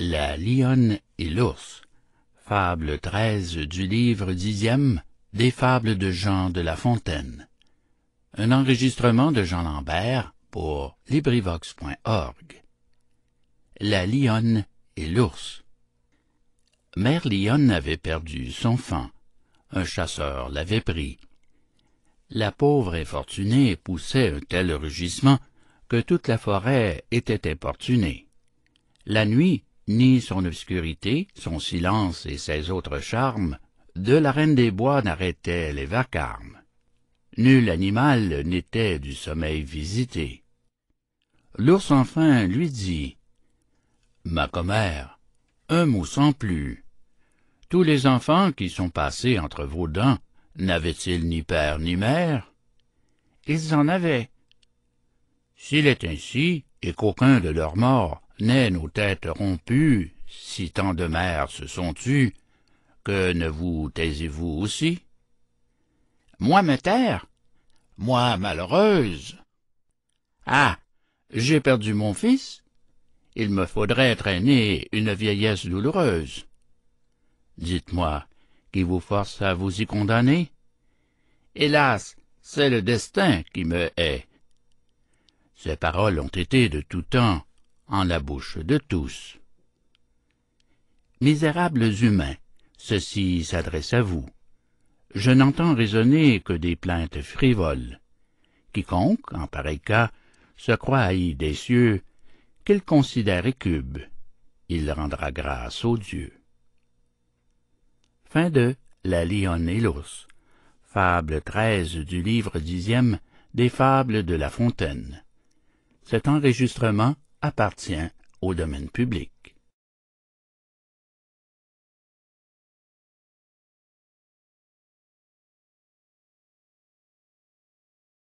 la lionne et l'ours fable treize du livre dixième des fables de jean de la fontaine Un enregistrement de Jean Lambert pour LibriVox.org la lionne et l'ours mère lionne avait perdu son fan. un chasseur l'avait pris la pauvre infortunée poussait un tel rugissement que toute la forêt était importunée la nuit ni son obscurité, son silence et ses autres charmes, de la reine des bois n'arrêtaient les vacarmes. Nul animal n'était du sommeil visité. L'ours enfin lui dit Ma commère, un mot sans plus. Tous les enfants qui sont passés entre vos dents n'avaient-ils ni père ni mère Ils en avaient. S'il est ainsi, et qu'aucun de leurs morts n'est nos têtes rompues, si tant de mères se sont tues, que ne vous taisez-vous aussi Moi me taire Moi malheureuse Ah J'ai perdu mon fils Il me faudrait traîner une vieillesse douloureuse. Dites-moi, qui vous force à vous y condamner Hélas c'est le destin qui me hait. Ces paroles ont été de tout temps en la bouche de tous. Misérables humains, ceci s'adresse à vous. Je n'entends raisonner que des plaintes frivoles. Quiconque, en pareil cas, se croit haï des cieux, qu'il considère écube, il rendra grâce aux dieux. Fin de La Lionne fable 13 du livre dixième des Fables de La Fontaine. Cet enregistrement appartient au domaine public.